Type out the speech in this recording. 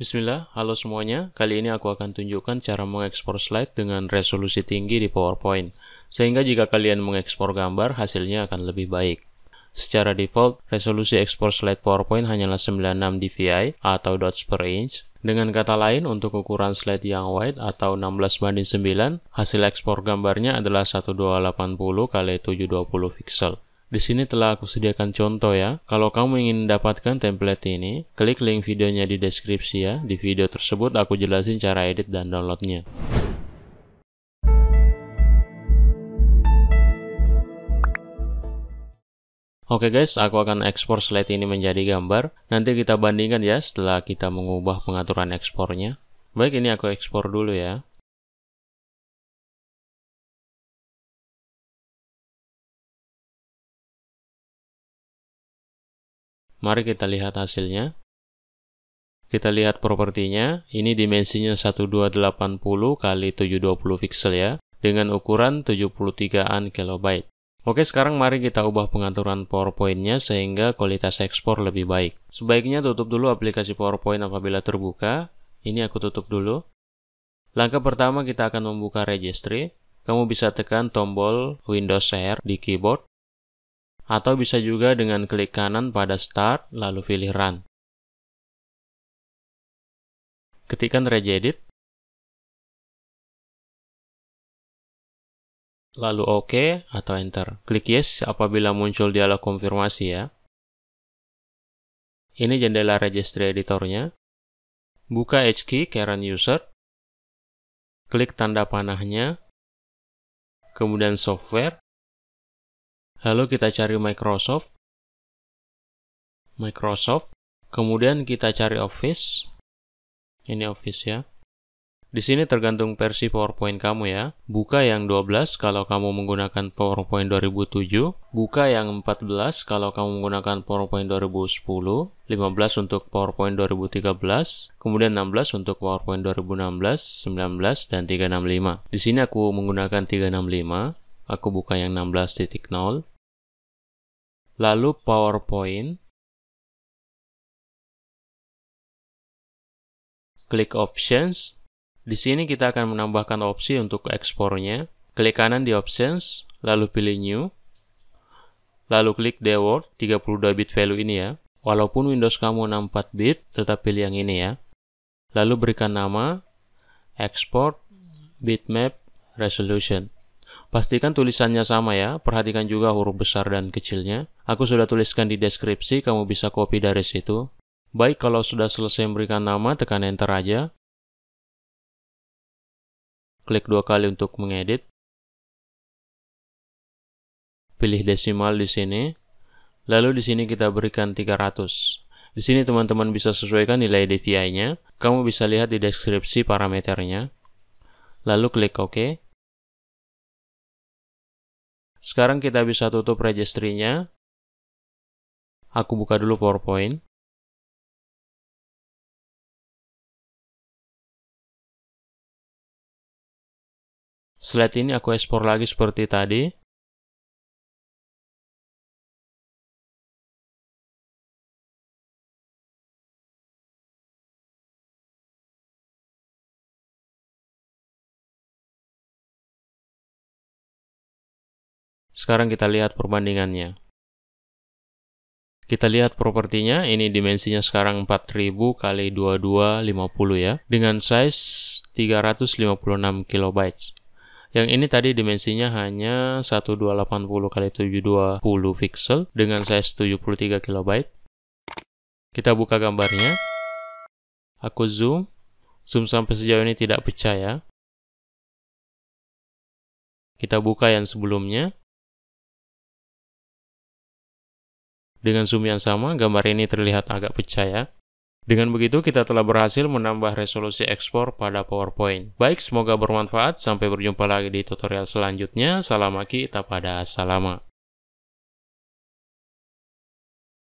Bismillah, halo semuanya. Kali ini aku akan tunjukkan cara mengekspor slide dengan resolusi tinggi di PowerPoint, sehingga jika kalian mengekspor gambar, hasilnya akan lebih baik. Secara default, resolusi ekspor slide PowerPoint hanyalah 96 dpi atau dots per inch. Dengan kata lain, untuk ukuran slide yang wide atau 16 banding 9, hasil ekspor gambarnya adalah 1280 x 720 pixel. Di sini telah aku sediakan contoh ya. Kalau kamu ingin mendapatkan template ini, klik link videonya di deskripsi ya. Di video tersebut aku jelasin cara edit dan downloadnya. Oke okay guys, aku akan ekspor slide ini menjadi gambar. Nanti kita bandingkan ya setelah kita mengubah pengaturan ekspornya. Baik, ini aku ekspor dulu ya. Mari kita lihat hasilnya. Kita lihat propertinya, ini dimensinya 1280 kali 720 pixel ya, dengan ukuran 73an kilobyte. Oke, sekarang mari kita ubah pengaturan PowerPoint-nya sehingga kualitas ekspor lebih baik. Sebaiknya tutup dulu aplikasi PowerPoint apabila terbuka. Ini aku tutup dulu. Langkah pertama kita akan membuka registry. Kamu bisa tekan tombol Windows Share di keyboard atau bisa juga dengan klik kanan pada Start, lalu pilih Run. Ketikkan Regedit, lalu OK atau Enter. Klik Yes apabila muncul dialog konfirmasi ya. Ini jendela registry editornya. Buka HK current user, klik tanda panahnya, kemudian software, Lalu kita cari Microsoft. Microsoft. Kemudian kita cari Office. Ini Office ya. Di sini tergantung versi PowerPoint kamu ya. Buka yang 12 kalau kamu menggunakan PowerPoint 2007, buka yang 14 kalau kamu menggunakan PowerPoint 2010, 15 untuk PowerPoint 2013, kemudian 16 untuk PowerPoint 2016, 19 dan 365. Di sini aku menggunakan 365, aku buka yang 16.0 lalu PowerPoint, klik Options. Di sini kita akan menambahkan opsi untuk ekspornya. Klik kanan di Options, lalu pilih New, lalu klik Word 32-bit value ini ya. Walaupun Windows kamu 64-bit, tetap pilih yang ini ya. Lalu berikan nama, export, bitmap, resolution. Pastikan tulisannya sama ya, perhatikan juga huruf besar dan kecilnya. Aku sudah tuliskan di deskripsi, kamu bisa copy dari situ. Baik, kalau sudah selesai memberikan nama, tekan enter aja. Klik dua kali untuk mengedit. Pilih desimal di sini. Lalu di sini kita berikan 300. Di sini teman-teman bisa sesuaikan nilai DPI-nya. Kamu bisa lihat di deskripsi parameternya. Lalu klik OK. Sekarang kita bisa tutup registry Aku buka dulu PowerPoint. Slide ini aku ekspor lagi seperti tadi. Sekarang kita lihat perbandingannya. Kita lihat propertinya, ini dimensinya sekarang 4000 kali 2250 ya, dengan size 356 KB. Yang ini tadi dimensinya hanya 1280 kali 720 pixel dengan size 73 KB. Kita buka gambarnya. Aku zoom. Zoom sampai sejauh ini tidak pecah ya. Kita buka yang sebelumnya. Dengan zoom yang sama, gambar ini terlihat agak pecah ya. Dengan begitu, kita telah berhasil menambah resolusi ekspor pada PowerPoint. Baik, semoga bermanfaat. Sampai berjumpa lagi di tutorial selanjutnya. Salam Aki, pada Salama.